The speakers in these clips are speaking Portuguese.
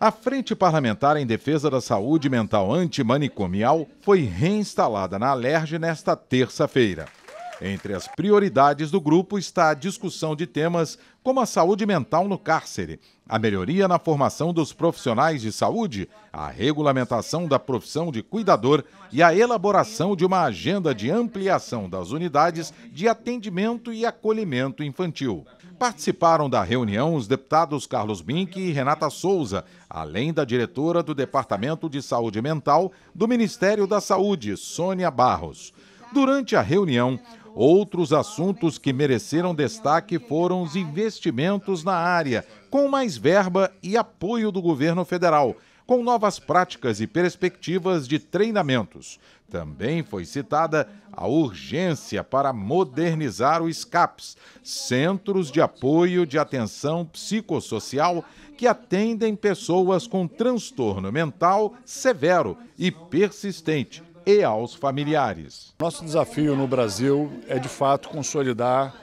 A Frente Parlamentar em Defesa da Saúde Mental Antimanicomial foi reinstalada na Alerj nesta terça-feira. Entre as prioridades do grupo está a discussão de temas como a saúde mental no cárcere, a melhoria na formação dos profissionais de saúde, a regulamentação da profissão de cuidador e a elaboração de uma agenda de ampliação das unidades de atendimento e acolhimento infantil. Participaram da reunião os deputados Carlos Mink e Renata Souza, além da diretora do Departamento de Saúde Mental do Ministério da Saúde, Sônia Barros. Durante a reunião, outros assuntos que mereceram destaque foram os investimentos na área, com mais verba e apoio do governo federal com novas práticas e perspectivas de treinamentos. Também foi citada a urgência para modernizar o SCAPS, Centros de Apoio de Atenção Psicossocial, que atendem pessoas com transtorno mental severo e persistente e aos familiares. Nosso desafio no Brasil é, de fato, consolidar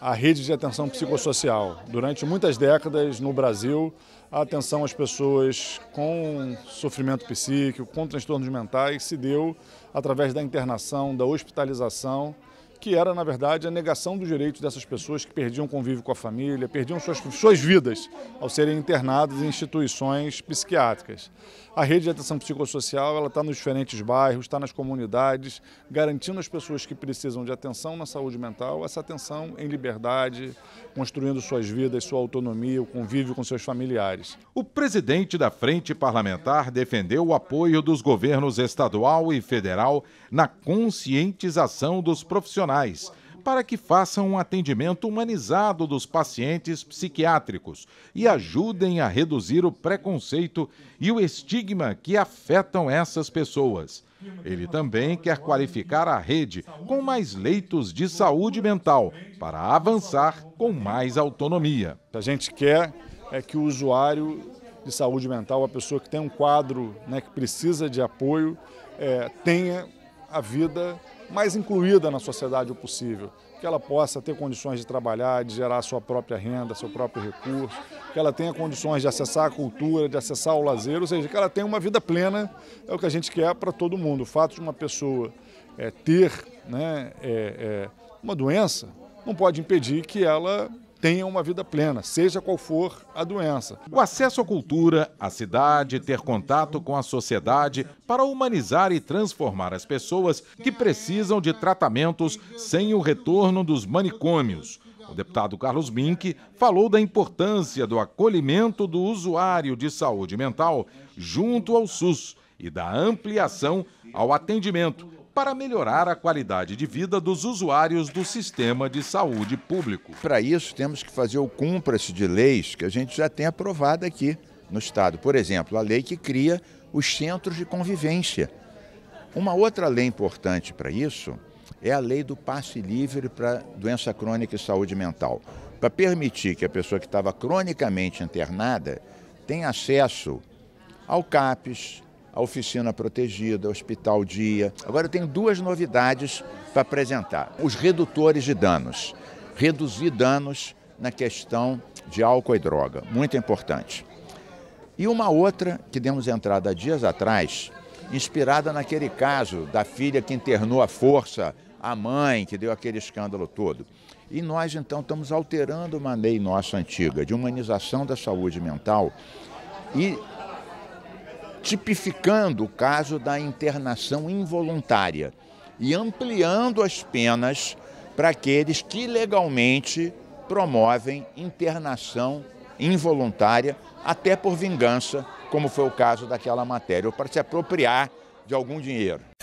a rede de atenção psicossocial. Durante muitas décadas no Brasil, a atenção às pessoas com sofrimento psíquico, com transtornos mentais, se deu através da internação, da hospitalização que era, na verdade, a negação dos direitos dessas pessoas que perdiam convívio com a família, perdiam suas, suas vidas ao serem internadas em instituições psiquiátricas. A rede de atenção psicossocial está nos diferentes bairros, está nas comunidades, garantindo às pessoas que precisam de atenção na saúde mental essa atenção em liberdade, construindo suas vidas, sua autonomia, o convívio com seus familiares. O presidente da Frente Parlamentar defendeu o apoio dos governos estadual e federal na conscientização dos profissionais profissionais para que façam um atendimento humanizado dos pacientes psiquiátricos e ajudem a reduzir o preconceito e o estigma que afetam essas pessoas. Ele também quer qualificar a rede com mais leitos de saúde mental para avançar com mais autonomia. A gente quer é que o usuário de saúde mental, a pessoa que tem um quadro, né, que precisa de apoio, é, tenha a vida mais incluída na sociedade o possível, que ela possa ter condições de trabalhar, de gerar sua própria renda, seu próprio recurso, que ela tenha condições de acessar a cultura, de acessar o lazer, ou seja, que ela tenha uma vida plena, é o que a gente quer para todo mundo. O fato de uma pessoa é, ter né, é, é, uma doença não pode impedir que ela tenham uma vida plena, seja qual for a doença. O acesso à cultura, à cidade, ter contato com a sociedade para humanizar e transformar as pessoas que precisam de tratamentos sem o retorno dos manicômios. O deputado Carlos Mink falou da importância do acolhimento do usuário de saúde mental junto ao SUS e da ampliação ao atendimento para melhorar a qualidade de vida dos usuários do sistema de saúde público. Para isso, temos que fazer o cumpra-se de leis que a gente já tem aprovado aqui no Estado. Por exemplo, a lei que cria os centros de convivência. Uma outra lei importante para isso é a lei do passe livre para doença crônica e saúde mental, para permitir que a pessoa que estava cronicamente internada tenha acesso ao CAPES, a oficina protegida, hospital dia. Agora eu tenho duas novidades para apresentar. Os redutores de danos. Reduzir danos na questão de álcool e droga, muito importante. E uma outra que demos entrada há dias atrás, inspirada naquele caso da filha que internou à força a mãe, que deu aquele escândalo todo. E nós, então, estamos alterando uma lei nossa antiga de humanização da saúde mental e tipificando o caso da internação involuntária e ampliando as penas para aqueles que legalmente promovem internação involuntária, até por vingança, como foi o caso daquela matéria, ou para se apropriar de algum dinheiro.